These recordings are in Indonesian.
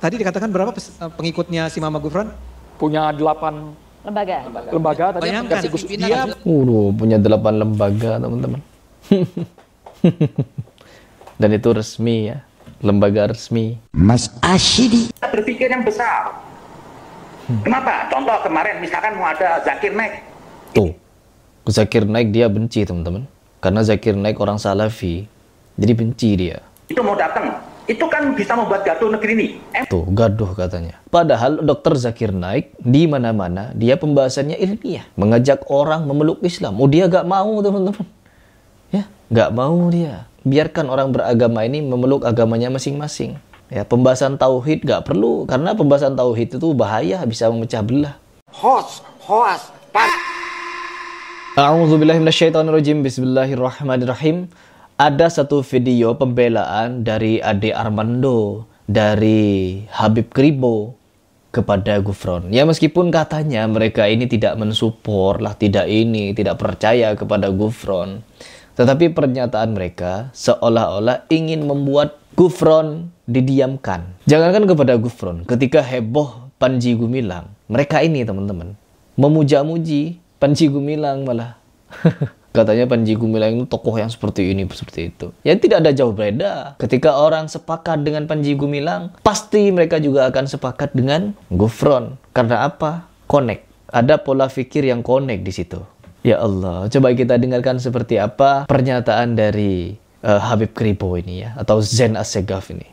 Tadi dikatakan berapa eh, pengikutnya si Mama Gufron? Punya delapan lembaga. Lembaga, lembaga tadi Bayangkan, dia Waduh, punya delapan lembaga, teman-teman. Dan itu resmi ya, lembaga resmi. Mas Ashidi berpikir yang besar. Kenapa? Contoh kemarin misalkan mau ada Zakir Naik. Tuh. Zakir Naik dia benci, teman-teman. Karena Zakir Naik orang Salafi. Jadi benci dia. Itu mau datang itu kan bisa membuat gaduh negeri ini. Eh, Tuh, gaduh katanya. Padahal dokter Zakir Naik di mana-mana dia pembahasannya ilmiah, mengajak orang memeluk Islam. Oh, dia gak mau, teman-teman. Ya, gak mau dia. Biarkan orang beragama ini memeluk agamanya masing-masing. Ya, pembahasan tauhid gak perlu karena pembahasan tauhid itu bahaya bisa memecah belah. Hoas, hoas, pan. A'udzubillahiminasyaitonirrojim, bismillahirrahmanirrahim ada satu video pembelaan dari Ade Armando dari Habib Kribo kepada Gufron. Ya meskipun katanya mereka ini tidak mensupport lah, tidak ini, tidak percaya kepada Gufron. Tetapi pernyataan mereka seolah-olah ingin membuat Gufron didiamkan. Jangankan kepada Gufron, ketika heboh Panji Gumilang, mereka ini teman-teman memuja-muji Panji Gumilang malah. Katanya Panji Gumilang itu tokoh yang seperti ini, seperti itu. Ya tidak ada jauh beda. Ketika orang sepakat dengan Panji Gumilang, pasti mereka juga akan sepakat dengan Gufron. Karena apa? Connect. Ada pola pikir yang connect di situ. Ya Allah, coba kita dengarkan seperti apa pernyataan dari uh, Habib Kripo ini ya, atau Zen Assegaf ini.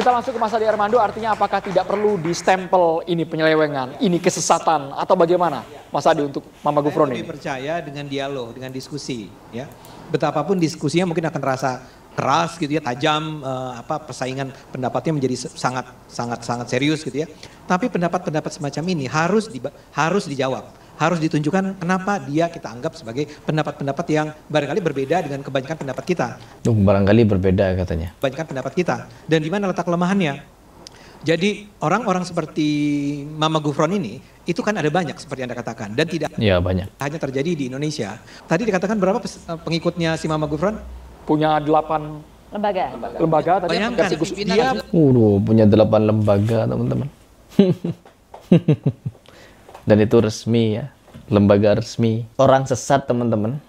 Kita langsung ke masalah di Armando, artinya apakah tidak perlu distempel ini penyelewengan, ini kesesatan, atau bagaimana? Mas Adi untuk Mama Gufron ini? Lebih percaya dengan dialog, dengan diskusi, ya. Betapapun diskusinya mungkin akan terasa keras gitu ya, tajam, eh, apa persaingan pendapatnya menjadi sangat sangat sangat serius gitu ya. Tapi pendapat-pendapat semacam ini harus di, harus dijawab harus ditunjukkan kenapa dia kita anggap sebagai pendapat-pendapat yang barangkali berbeda dengan kebanyakan pendapat kita. Barangkali berbeda katanya. Kebanyakan pendapat kita. Dan di mana letak kelemahannya? Jadi orang-orang seperti Mama Gufron ini itu kan ada banyak seperti Anda katakan dan tidak ya, banyak. hanya terjadi di Indonesia. Tadi dikatakan berapa eh, pengikutnya si Mama Gufron? Punya delapan lembaga. Lembaga, lembaga tadi Bayangkan, dia iya. punya delapan lembaga, teman-teman. dan itu resmi ya, lembaga resmi. Orang sesat, teman-teman.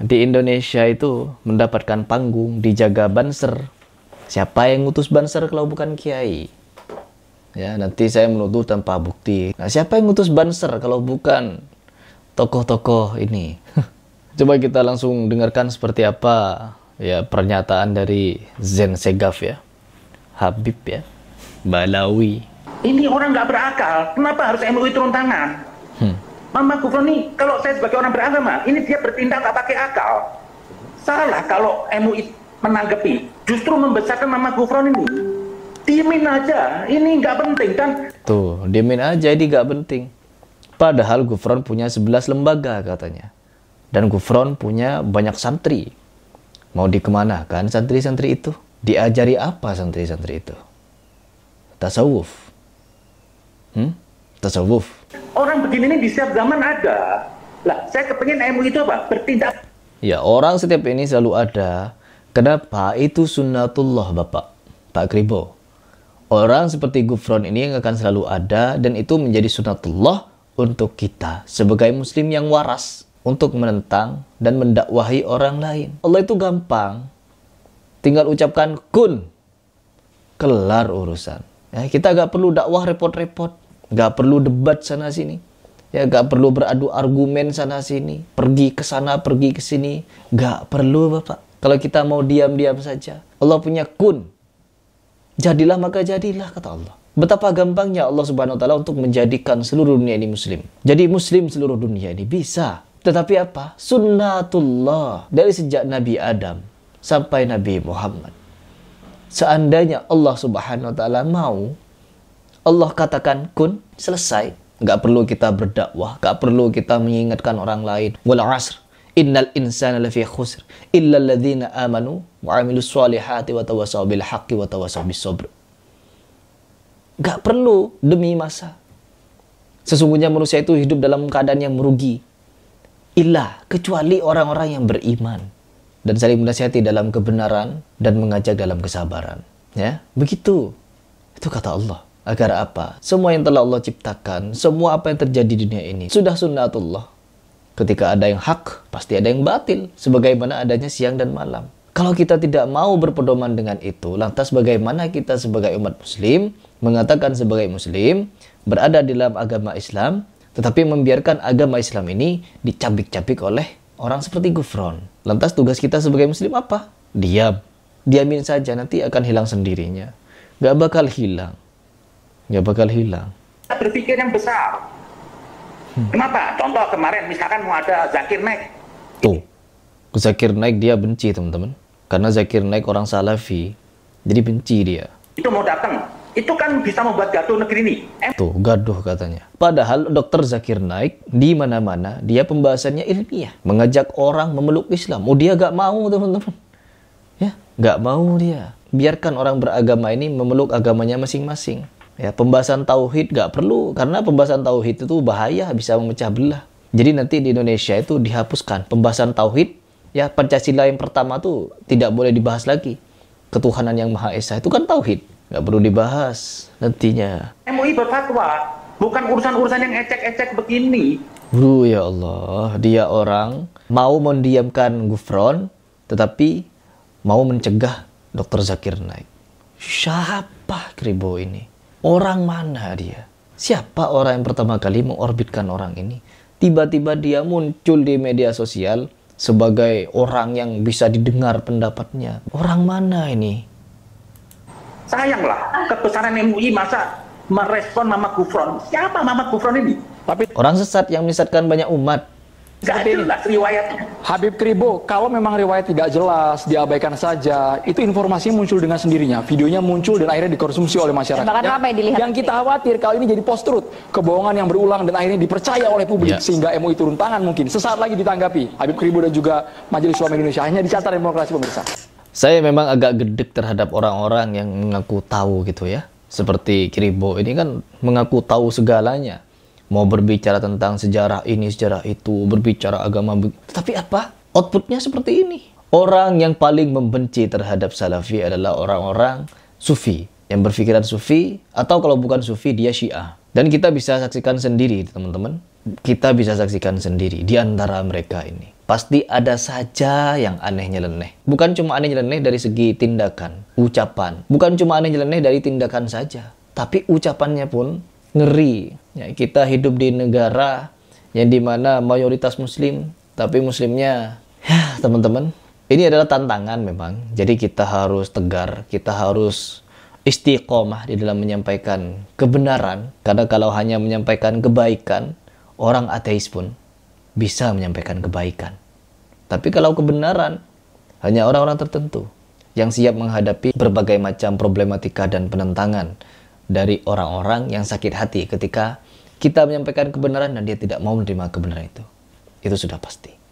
Di Indonesia itu mendapatkan panggung dijaga banser. Siapa yang ngutus banser kalau bukan kiai? Ya, nanti saya menuduh tanpa bukti. Nah, siapa yang ngutus banser kalau bukan tokoh-tokoh ini? Coba kita langsung dengarkan seperti apa ya pernyataan dari Zen Segaf ya. Habib ya. Balawi. Ini orang nggak berakal. Kenapa harus MUI turun tangan? Hmm. Mama nih, kalau saya sebagai orang beragama, ini dia bertindak nggak pakai akal. Salah kalau MUI menanggapi, justru membesarkan Mama Gufron ini diemin aja ini nggak penting kan tuh diemin aja ini nggak penting padahal Gufron punya 11 lembaga katanya dan Gufron punya banyak santri mau dikemanakan santri-santri itu diajari apa santri-santri itu tasawuf hmm? tasawuf orang begini ini di setiap zaman ada lah saya kepengen ilmu itu apa bertindak ya orang setiap ini selalu ada kenapa itu sunnatullah bapak Pak Kribo Orang seperti Gufron ini yang akan selalu ada dan itu menjadi sunatullah untuk kita sebagai muslim yang waras untuk menentang dan mendakwahi orang lain. Allah itu gampang. Tinggal ucapkan kun. Kelar urusan. Ya, kita gak perlu dakwah repot-repot. Gak perlu debat sana sini. Ya, gak perlu beradu argumen sana sini. Pergi ke sana, pergi ke sini. Gak perlu Bapak. Kalau kita mau diam-diam saja. Allah punya kun Jadilah maka jadilah kata Allah. Betapa gampangnya Allah Subhanahu wa taala untuk menjadikan seluruh dunia ini muslim. Jadi muslim seluruh dunia ini bisa. Tetapi apa? Sunnatullah dari sejak Nabi Adam sampai Nabi Muhammad. Seandainya Allah Subhanahu wa taala mau Allah katakan kun selesai. Gak perlu kita berdakwah, gak perlu kita mengingatkan orang lain. Wal asr, innal insana lafi khusr, illa alladhina amanu wa amilus solihati wa tawasaw bil haqqi wa tawasaw bis sabr. Gak perlu demi masa. Sesungguhnya manusia itu hidup dalam keadaan yang merugi. Ilah, kecuali orang-orang yang beriman dan saling menasihati dalam kebenaran dan mengajak dalam kesabaran. Ya, begitu. Itu kata Allah. Agar apa? Semua yang telah Allah ciptakan, semua apa yang terjadi di dunia ini sudah sunnatullah. Ketika ada yang hak, pasti ada yang batil. Sebagaimana adanya siang dan malam. Kalau kita tidak mau berpedoman dengan itu, lantas bagaimana kita sebagai umat muslim mengatakan sebagai muslim berada di dalam agama Islam tetapi membiarkan agama Islam ini dicabik-cabik oleh orang seperti Gufron. Lantas tugas kita sebagai muslim apa? Diam. Diamin saja nanti akan hilang sendirinya. Gak bakal hilang. Gak bakal hilang. Berpikir yang besar. Hmm. Kenapa? Contoh kemarin misalkan mau ada Zakir naik. Tuh. Zakir naik dia benci teman-teman. Karena Zakir Naik orang salafi, jadi benci dia. Itu mau datang, itu kan bisa membuat gaduh negeri ini. Eh. Tuh, gaduh katanya. Padahal dokter Zakir Naik di mana-mana dia pembahasannya ilmiah, mengajak orang memeluk Islam. Oh, dia gak mau, teman-teman. Ya, gak mau dia. Biarkan orang beragama ini memeluk agamanya masing-masing. Ya, pembahasan tauhid gak perlu karena pembahasan tauhid itu bahaya bisa memecah belah. Jadi nanti di Indonesia itu dihapuskan pembahasan tauhid ya Pancasila yang pertama tuh tidak boleh dibahas lagi ketuhanan yang Maha Esa itu kan tauhid nggak perlu dibahas nantinya MUI berfatwa bukan urusan-urusan yang ecek-ecek begini Lu ya Allah dia orang mau mendiamkan Gufron tetapi mau mencegah Dr. Zakir Naik siapa Kribo ini orang mana dia siapa orang yang pertama kali mengorbitkan orang ini tiba-tiba dia muncul di media sosial sebagai orang yang bisa didengar pendapatnya. Orang mana ini? Sayanglah, kebesaran MUI masa merespon Mama Gufron. Siapa Mama Gufron ini? Tapi orang sesat yang menyesatkan banyak umat Gak jelas riwayat Habib Kribo, kalau memang riwayat tidak jelas, diabaikan saja, itu informasi muncul dengan sendirinya. Videonya muncul dan akhirnya dikonsumsi oleh masyarakat. yang, dilihat yang kita khawatir kalau ini jadi post-truth. Kebohongan yang berulang dan akhirnya dipercaya oleh publik. Iya. Sehingga MUI turun tangan mungkin. Sesaat lagi ditanggapi. Habib Kribo dan juga Majelis Suami Indonesia hanya dicatat Demokrasi Pemirsa. Saya memang agak gedek terhadap orang-orang yang mengaku tahu gitu ya. Seperti Kribo ini kan mengaku tahu segalanya mau berbicara tentang sejarah ini, sejarah itu, berbicara agama. Tapi apa? Outputnya seperti ini. Orang yang paling membenci terhadap salafi adalah orang-orang sufi. Yang berpikiran sufi, atau kalau bukan sufi, dia syiah. Dan kita bisa saksikan sendiri, teman-teman. Kita bisa saksikan sendiri di antara mereka ini. Pasti ada saja yang aneh nyeleneh. Bukan cuma aneh nyeleneh dari segi tindakan, ucapan. Bukan cuma aneh nyeleneh dari tindakan saja. Tapi ucapannya pun ngeri, Ya, kita hidup di negara yang dimana mayoritas muslim, tapi muslimnya, ya, teman-teman, ini adalah tantangan memang. Jadi kita harus tegar, kita harus istiqomah di dalam menyampaikan kebenaran. Karena kalau hanya menyampaikan kebaikan, orang ateis pun bisa menyampaikan kebaikan. Tapi kalau kebenaran, hanya orang-orang tertentu yang siap menghadapi berbagai macam problematika dan penentangan dari orang-orang yang sakit hati ketika kita menyampaikan kebenaran dan dia tidak mau menerima kebenaran itu. Itu sudah pasti.